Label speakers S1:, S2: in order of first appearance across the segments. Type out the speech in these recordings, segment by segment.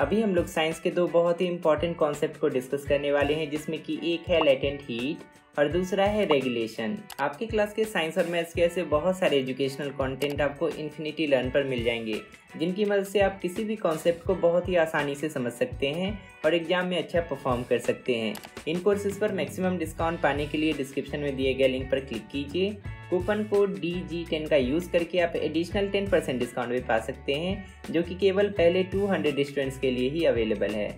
S1: अभी हम लोग साइंस के दो बहुत ही इंपॉर्टेंट कॉन्सेप्ट को डिस्कस करने वाले हैं जिसमें कि एक है लेटेंट हीट और दूसरा है रेगुलेशन आपके क्लास के साइंस और मैथ्स के ऐसे बहुत सारे एजुकेशनल कंटेंट आपको इन्फिनिटी लर्न पर मिल जाएंगे जिनकी मदद से आप किसी भी कॉन्सेप्ट को बहुत ही आसानी से समझ सकते हैं और एग्जाम में अच्छा परफॉर्म कर सकते हैं इन कोर्सेज पर मैक्सिमम डिस्काउंट पाने के लिए डिस्क्रिप्शन में दिए गए लिंक पर क्लिक कीजिए coupon code D G ten का यूज़ करके आप एडिशनल टेन परसेंट डिस्काउंट भी पा सकते हैं जो कि केवल पहले टू हंड्रेड स्टूडेंट्स के लिए ही अवेलेबल है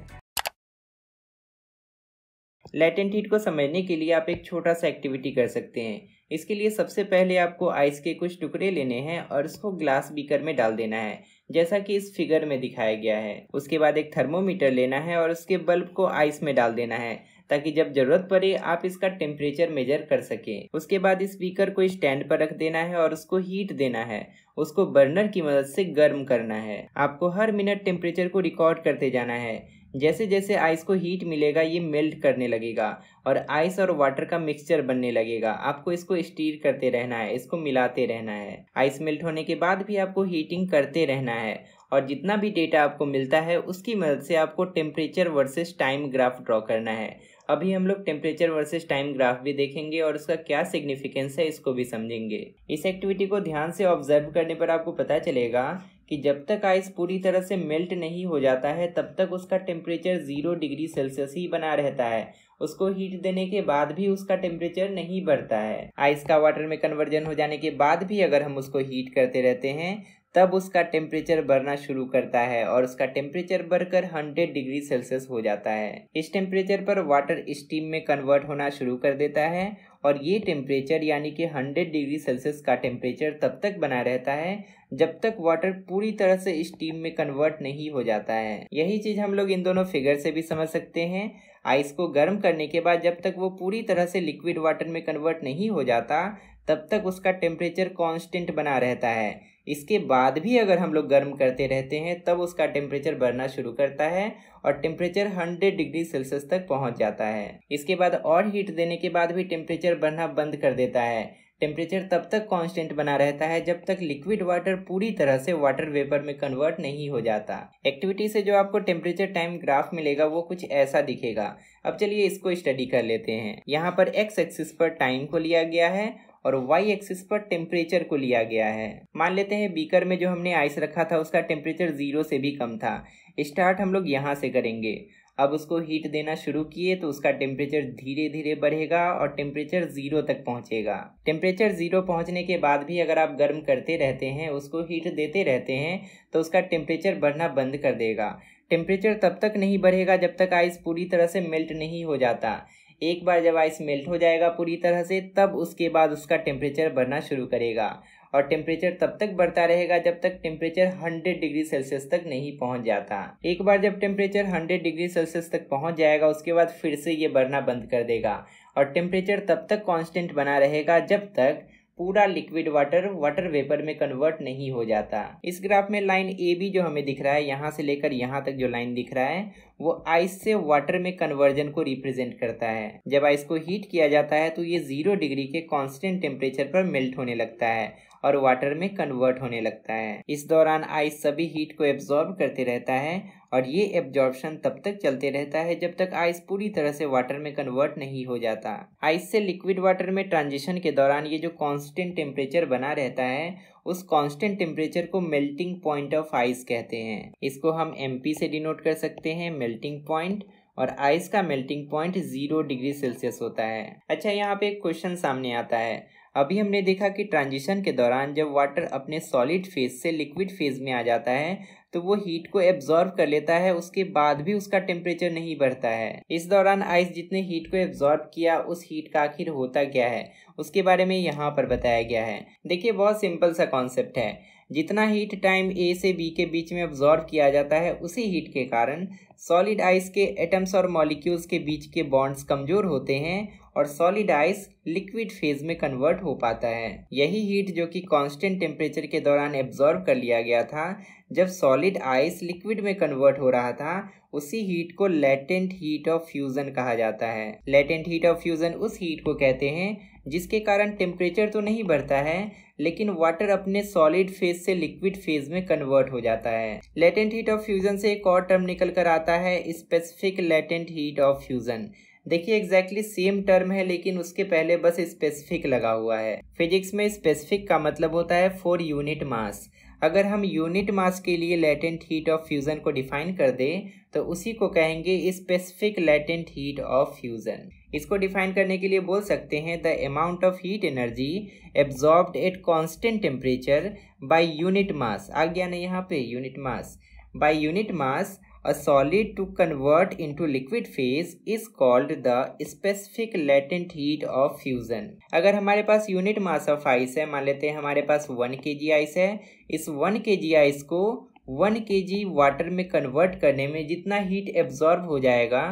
S1: लैटेंट हीट को समझने के लिए आप एक छोटा सा एक्टिविटी कर सकते हैं इसके लिए सबसे पहले आपको आइस के कुछ टुकड़े लेने हैं और उसको ग्लास बीकर में डाल देना है जैसा कि इस फिगर में दिखाया गया है उसके बाद एक थर्मोमीटर लेना है और उसके बल्ब को आइस में डाल देना है ताकि जब जरूरत पड़े आप इसका टेम्परेचर मेजर कर सके उसके बाद इस स्पीकर को स्टैंड पर रख देना है और उसको हीट देना है उसको बर्नर की मदद से गर्म करना है आपको हर मिनट टेम्परेचर को रिकॉर्ड करते जाना है जैसे जैसे आइस को हीट मिलेगा ये मेल्ट करने लगेगा और आइस और वाटर का मिक्सचर बनने लगेगा आपको इसको स्टीर करते रहना है इसको मिलाते रहना है आइस मेल्ट होने के बाद भी आपको हीटिंग करते रहना है और जितना भी डेटा आपको मिलता है उसकी मदद से आपको temperature versus time graph draw करना है अभी हम लोग टेम्परेचर वर्सेस टाइम ग्राफ भी देखेंगे और उसका क्या सिग्निफिकेंस है इसको भी समझेंगे इस एक्टिविटी को ध्यान से ऑब्जर्व करने पर आपको पता चलेगा कि जब तक आइस पूरी तरह से मेल्ट नहीं हो जाता है तब तक उसका टेम्परेचर ज़ीरो डिग्री सेल्सियस ही बना रहता है उसको हीट देने के बाद भी उसका टेम्परेचर नहीं बढ़ता है आइस का वाटर में कन्वर्जन हो जाने के बाद भी अगर हम उसको हीट करते रहते हैं तब उसका टेम्परेचर बढ़ना शुरू करता है और उसका टेम्परेचर बढ़कर हंड्रेड डिग्री सेल्सियस हो जाता है इस टेम्परेचर पर वाटर स्टीम में कन्वर्ट होना शुरू कर देता है और ये टेम्परेचर यानी कि 100 डिग्री सेल्सियस का टेम्परेचर तब तक बना रहता है जब तक वाटर पूरी तरह से स्टीम में कन्वर्ट नहीं हो जाता है यही चीज़ हम लोग इन दोनों फिगर से भी समझ सकते हैं आइस को गर्म करने के बाद जब तक वो पूरी तरह से लिक्विड वाटर में कन्वर्ट नहीं हो जाता तब तक उसका टेम्परेचर कॉन्स्टेंट बना रहता है इसके बाद भी अगर हम लोग गर्म करते रहते हैं तब उसका टेम्परेचर बढ़ना शुरू करता है और टेम्परेचर 100 डिग्री सेल्सियस तक पहुंच जाता है इसके बाद और हीट देने के बाद भी टेम्परेचर बढ़ना बंद कर देता है टेम्परेचर तब तक कांस्टेंट बना रहता है जब तक लिक्विड वाटर पूरी तरह से वाटर वेपर में कन्वर्ट नहीं हो जाता एक्टिविटी से जो आपको टेम्परेचर टाइम ग्राफ मिलेगा वो कुछ ऐसा दिखेगा अब चलिए इसको स्टडी कर लेते हैं यहाँ पर एक्स एक्सिस पर टाइम को लिया गया है और वाई एक्सिस पर टेम्परेचर को लिया गया है मान लेते हैं बीकर में जो हमने आइस रखा था उसका टेम्परेचर ज़ीरो से भी कम था स्टार्ट हम लोग यहाँ से करेंगे अब उसको हीट देना शुरू किए तो उसका टेम्परेचर धीरे धीरे बढ़ेगा और टेम्परेचर ज़ीरो तक पहुँचेगा टेम्परेचर ज़ीरो पहुँचने के बाद भी अगर आप गर्म करते रहते हैं उसको हीट देते रहते हैं तो उसका टेम्परेचर बढ़ना बंद कर देगा टेम्परेचर तब तक नहीं बढ़ेगा जब तक आइस पूरी तरह से मेल्ट नहीं हो जाता एक बार जब आइस मेल्ट हो जाएगा पूरी तरह से तब उसके बाद उसका टेम्परेचर बढ़ना शुरू करेगा और टेम्परेचर तब तक बढ़ता रहेगा जब तक टेम्परेचर 100 डिग्री सेल्सियस तक नहीं पहुंच जाता एक बार जब टेम्परेचर 100 डिग्री सेल्सियस तक पहुंच जाएगा उसके बाद फिर से ये बढ़ना बंद कर देगा और टेम्परेचर तब तक कांस्टेंट बना रहेगा जब तक पूरा लिक्विड वाटर वाटर वेपर में कन्वर्ट नहीं हो जाता इस ग्राफ में लाइन ए बी जो हमें दिख रहा है यहाँ से लेकर यहाँ तक जो लाइन दिख रहा है वो आइस से वाटर में कन्वर्जन को रिप्रेजेंट करता है जब आइस को हीट किया जाता है तो ये जीरो डिग्री के कांस्टेंट टेम्परेचर पर मेल्ट होने लगता है और वाटर में कन्वर्ट होने लगता है इस दौरान आइस सभी हीट को एब्जॉर्ब करते रहता है और ये एब्जॉर्प्शन तब तक चलते रहता है जब तक आइस पूरी तरह से वाटर में कन्वर्ट नहीं हो जाता आइस से लिक्विड वाटर में ट्रांजिशन के दौरान ये जो कांस्टेंट टेम्परेचर बना रहता है उस कांस्टेंट टेम्परेचर को मेल्टिंग पॉइंट ऑफ आइस कहते हैं इसको हम एम से डिनोट कर सकते हैं मेल्टिंग पॉइंट और आइस का melting point zero degree Celsius होता है अच्छा यहाँ पे एक क्वेश्चन सामने आता है अभी हमने देखा कि ट्रांजिशन के दौरान जब वाटर अपने सॉलिड फेज से लिक्विड फेज में आ जाता है तो वो हीट को एब्जॉर्व कर लेता है उसके बाद भी उसका टेम्परेचर नहीं बढ़ता है इस दौरान आइस जितने हीट को एब्जॉर्व किया उस हीट का आखिर होता क्या है उसके बारे में यहाँ पर बताया गया है देखिए बहुत सिंपल सा कॉन्सेप्ट है जितना हीट टाइम ए से बी के बीच में ऑब्जॉर्व किया जाता है उसी हीट के कारण सॉलिड आइस के एटम्स और मॉलिक्यूल्स के बीच के बॉन्ड्स कमज़ोर होते हैं और सॉलिड आइस लिक्विड फेज में कन्वर्ट हो पाता है यही हीट जो कि कांस्टेंट टेम्परेचर के दौरान एब्जॉर्व कर लिया गया था जब सॉलिड आइस लिक्विड में कन्वर्ट हो रहा था उसी हीट को लेटेंट हीट ऑफ फ्यूज़न कहा जाता है लेटेंट हीट ऑफ फ्यूज़न उस हीट को कहते हैं जिसके कारण टेम्परेचर तो नहीं बढ़ता है लेकिन वाटर अपने सॉलिड फेज से लिक्विड फेज में कन्वर्ट हो जाता है लेटेंट हीट ऑफ फ्यूजन से एक और टर्म निकल कर आता है specific latent heat of fusion देखिए एग्जैक्टली सेम टर्म है लेकिन उसके पहले बस स्पेसिफिक लगा हुआ है फिजिक्स में स्पेसिफिक का मतलब होता है फोर यूनिट मास अगर हम यूनिट मास के लिए लेटेंट हीट ऑफ फ्यूज़न को डिफाइन कर दें तो उसी को कहेंगे specific latent heat of fusion इसको डिफाइन करने के लिए बोल सकते हैं the amount of heat energy absorbed at constant temperature by unit mass आ गया ना यहाँ पे unit mass by unit mass A solid to convert into liquid phase is called the specific latent heat of fusion. अगर हमारे पास unit mass of ice है मान लेते हैं हमारे पास 1 kg ice आइस है इस वन के जी आइस को वन के जी वाटर में कन्वर्ट करने में जितना हीट एब्जॉर्ब हो जाएगा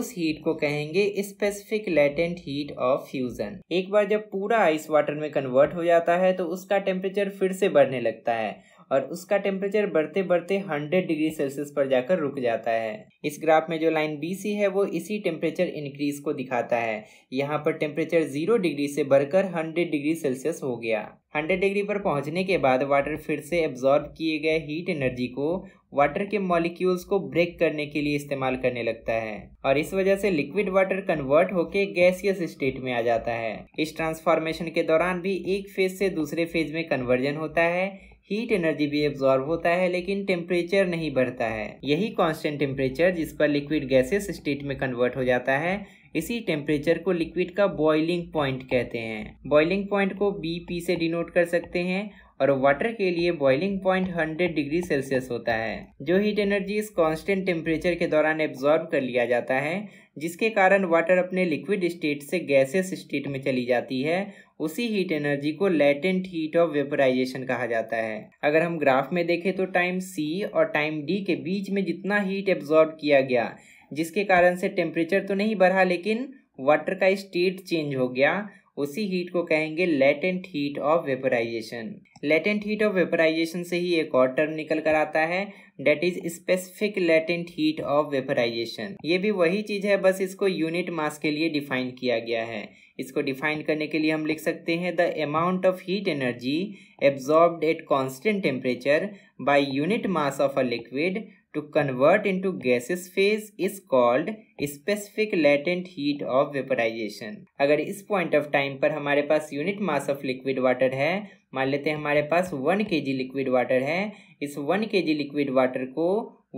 S1: उस हीट को कहेंगे specific latent heat of fusion एक बार जब पूरा आइस वाटर में कन्वर्ट हो जाता है तो उसका टेम्परेचर फिर से बढ़ने लगता है और उसका टेम्परेचर बढ़ते बढ़ते 100 डिग्री सेल्सियस पर जाकर रुक जाता है इस ग्राफ में जो लाइन बी सी है वो इसी टेम्परेचर इंक्रीज को दिखाता है यहाँ पर टेम्परेचर जीरो डिग्री से बढ़कर 100 डिग्री सेल्सियस हो गया 100 डिग्री पर पहुंचने के बाद वाटर फिर से एब्जॉर्ब किए गए हीट एनर्जी को वाटर के मॉलिक्यूल्स को ब्रेक करने के लिए इस्तेमाल करने लगता है और इस वजह से लिक्विड वाटर कन्वर्ट होकर गैसियस स्टेट में आ जाता है इस ट्रांसफॉर्मेशन के दौरान भी एक फेज से दूसरे फेज में कन्वर्जन होता है हीट एनर्जी भी एब्जॉर्ब होता है लेकिन टेम्परेचर नहीं बढ़ता है यही कांस्टेंट टेम्परेचर जिस पर लिक्विड गैसेस स्टेट में कन्वर्ट हो जाता है इसी टेम्परेचर को लिक्विड का बॉइलिंग पॉइंट कहते हैं बॉइलिंग पॉइंट को बी पी से डिनोट कर सकते हैं और वाटर के लिए बॉइलिंग पॉइंट 100 डिग्री सेल्सियस होता है जो हीट एनर्जी इस कांस्टेंट टेम्परेचर के दौरान एब्जॉर्ब कर लिया जाता है जिसके कारण वाटर अपने लिक्विड स्टेट से गैसेस स्टेट में चली जाती है उसी हीट एनर्जी को लेटेंट हीट ऑफ वेपराइजेशन कहा जाता है अगर हम ग्राफ में देखें तो टाइम सी और टाइम डी के बीच में जितना हीट एब्जॉर्ब किया गया जिसके कारण से टेम्परेचर तो नहीं बढ़ा लेकिन वाटर का स्टेट चेंज हो गया उसी हीट को कहेंगे latent heat of vaporisation latent heat of vaporisation से ही एक और टर्म निकल कर आता है that is specific latent heat of vaporisation ये भी वही चीज़ है बस इसको यूनिट मास के लिए डिफाइन किया गया है इसको डिफाइन करने के लिए हम लिख सकते हैं the amount of heat energy absorb at constant temperature by unit mass of a liquid to convert into gaseous phase is called specific latent heat of vaporization. अगर इस point of time पर हमारे पास unit mass of liquid water है मान लेते हैं हमारे पास one kg liquid liquid water है इस one kg liquid liquid water को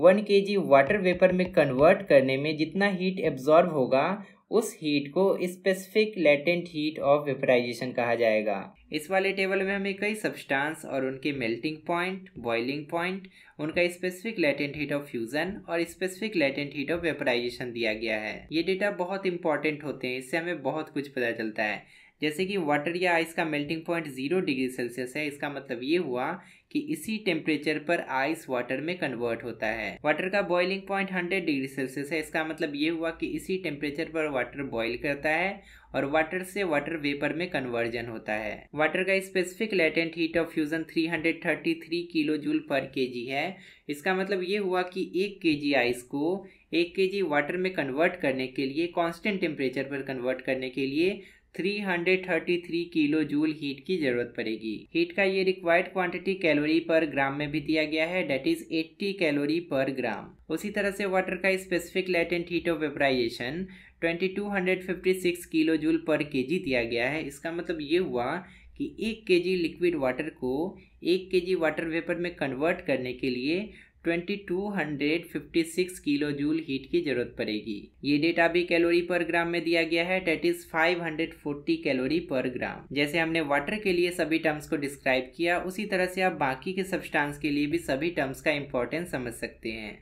S1: वन kg जी वाटर वेपर में कन्वर्ट करने में जितना हीट एब्जॉर्ब होगा उस हीट को specific latent heat of vaporisation कहा जाएगा इस वाले टेबल में हमें कई सब्सटेंस और उनके मेल्टिंग पॉइंट बॉइलिंग पॉइंट उनका specific latent heat of fusion और specific latent heat of vaporisation दिया गया है ये डेटा बहुत इंपॉर्टेंट होते हैं इससे हमें बहुत कुछ पता चलता है जैसे कि वाटर या आइस का melting point zero degree Celsius है इसका मतलब ये हुआ कि इसी टेम्परेचर पर आइस वाटर में कन्वर्ट होता है वाटर का boiling point hundred degree Celsius है इसका मतलब ये हुआ कि इसी टेम्परेचर पर वाटर बॉइल करता है और वाटर से वाटर वेपर में कन्वर्जन होता है वाटर का specific latent heat of fusion 333 kilo joule पर केजी है इसका मतलब ये हुआ कि एक केजी आइस को एक केजी वाटर में कन्वर्ट करने के लिए कांस्टेंट टेम्परेचर पर कन्वर्ट करने के लिए 333 किलो जूल हीट की जरूरत पड़ेगी हीट का ये रिक्वायर्ड क्वांटिटी कैलोरी पर ग्राम में भी दिया गया है डेट इज 80 कैलोरी पर ग्राम उसी तरह से वाटर का specific latent heat of vaporisation 2256 kilo joule पर के दिया गया है इसका मतलब ये हुआ कि एक के लिक्विड वाटर को एक के वाटर वेपर में कन्वर्ट करने के लिए 2256 किलो जूल हीट की जरूरत पड़ेगी ये डेटा भी कैलोरी पर ग्राम में दिया गया है डेट इज 540 कैलोरी पर ग्राम जैसे हमने वाटर के लिए सभी टर्म्स को डिस्क्राइब किया उसी तरह से आप बाकी के सब्सटेंस के लिए भी सभी टर्म्स का इम्पोर्टेंस समझ सकते हैं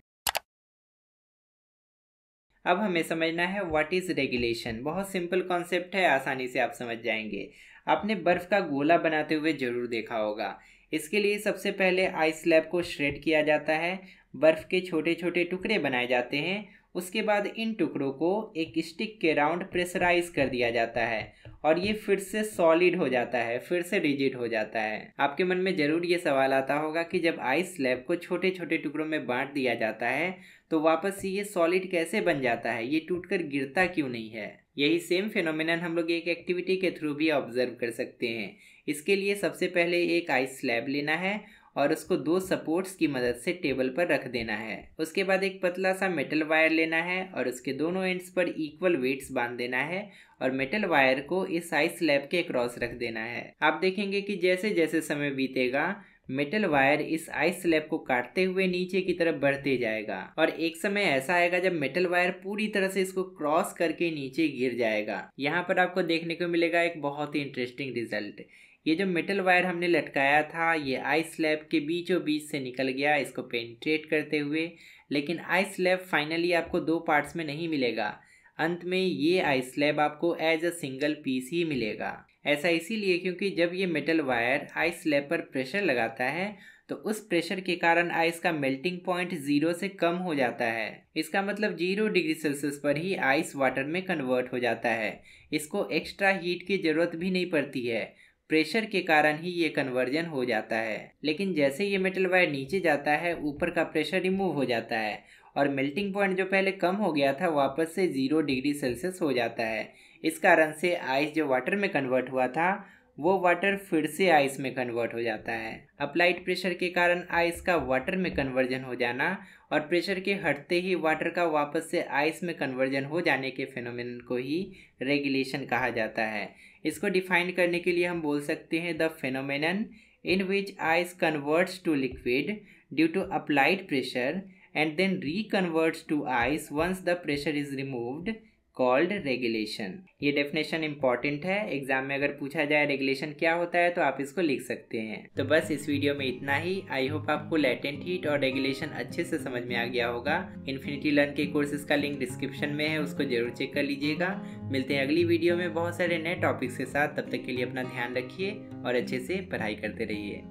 S1: अब हमें समझना है व्हाट इज़ रेगुलेशन बहुत सिंपल कॉन्सेप्ट है आसानी से आप समझ जाएंगे आपने बर्फ़ का गोला बनाते हुए ज़रूर देखा होगा इसके लिए सबसे पहले आइस स्लैब को श्रेड किया जाता है बर्फ़ के छोटे छोटे टुकड़े बनाए जाते हैं उसके बाद इन टुकड़ों को एक स्टिक के राउंड प्रेशराइज कर दिया जाता है और ये फिर से सॉलिड हो जाता है फिर से रिजिड हो जाता है आपके मन में ज़रूर ये सवाल आता होगा कि जब आइस स्लैब को छोटे छोटे टुकड़ों में बांट दिया जाता है तो वापस ये सॉलिड कैसे बन जाता है ये टूटकर गिरता क्यों नहीं है यही सेम फिनोमिनन हम लोग एक एक्टिविटी के थ्रू भी ऑब्जर्व कर सकते हैं इसके लिए सबसे पहले एक आइस स्लैब लेना है और उसको दो सपोर्ट्स की मदद से टेबल पर रख देना है उसके बाद एक पतला सा मेटल वायर लेना है और उसके दोनों एंड्स पर इक्वल वेट्स बांध देना है और मेटल वायर को इस आइस स्लैब के क्रॉस रख देना है आप देखेंगे कि जैसे जैसे समय बीतेगा मेटल वायर इस आइस स्लैब को काटते हुए नीचे की तरफ बढ़ते जाएगा और एक समय ऐसा आएगा जब मेटल वायर पूरी तरह से इसको क्रॉस करके नीचे गिर जाएगा यहाँ पर आपको देखने को मिलेगा एक बहुत ही इंटरेस्टिंग रिजल्ट ये जो मेटल वायर हमने लटकाया था ये आइस स्लैब के बीचों बीच से निकल गया इसको पेंट्रेट करते हुए लेकिन आइस स्लैब फाइनली आपको दो पार्ट्स में नहीं मिलेगा अंत में ये आइस स्लैब आपको एज अ सिंगल पीस ही मिलेगा ऐसा इसीलिए क्योंकि जब ये मेटल वायर आइस स्लैब पर प्रेशर लगाता है तो उस प्रेशर के कारण आइस का मेल्टिंग पॉइंट जीरो से कम हो जाता है इसका मतलब जीरो डिग्री सेल्सियस पर ही आइस वाटर में कन्वर्ट हो जाता है इसको एक्स्ट्रा हीट की ज़रूरत भी नहीं पड़ती है प्रेशर के कारण ही ये कन्वर्जन हो जाता है लेकिन जैसे ये मेटल वायर नीचे जाता है ऊपर का प्रेशर रिमूव हो जाता है और मेल्टिंग पॉइंट जो पहले कम हो गया था वापस से ज़ीरो डिग्री सेल्सियस हो जाता है इस कारण से आइस जो वाटर में कन्वर्ट हुआ था वो वाटर फिर से आइस में कन्वर्ट हो जाता है अप्लाइड प्रेशर के कारण आइस का वाटर में कन्वर्जन हो जाना और प्रेशर के हटते ही वाटर का वापस से आइस में कन्वर्जन हो जाने के फिनोमिन को ही रेगुलेशन कहा जाता है इसको डिफाइन करने के लिए हम बोल सकते हैं the phenomenon in which ice converts to liquid due to applied pressure and then reconverts to ice once the pressure is removed called regulation ये डेफिनेशन इंपॉर्टेंट है एग्जाम में अगर पूछा जाए रेगुलेशन क्या होता है तो आप इसको लिख सकते हैं तो बस इस वीडियो में इतना ही आई होप आपको लेटेंट हीट और रेगुलेशन अच्छे से समझ में आ गया होगा इन्फिनिटी लर्न के कोर्सेज का लिंक डिस्क्रिप्शन में है उसको जरूर चेक कर लीजिएगा मिलते हैं अगली वीडियो में बहुत सारे नए टॉपिक्स के साथ तब तक के लिए अपना ध्यान रखिए और अच्छे से पढ़ाई करते रहिए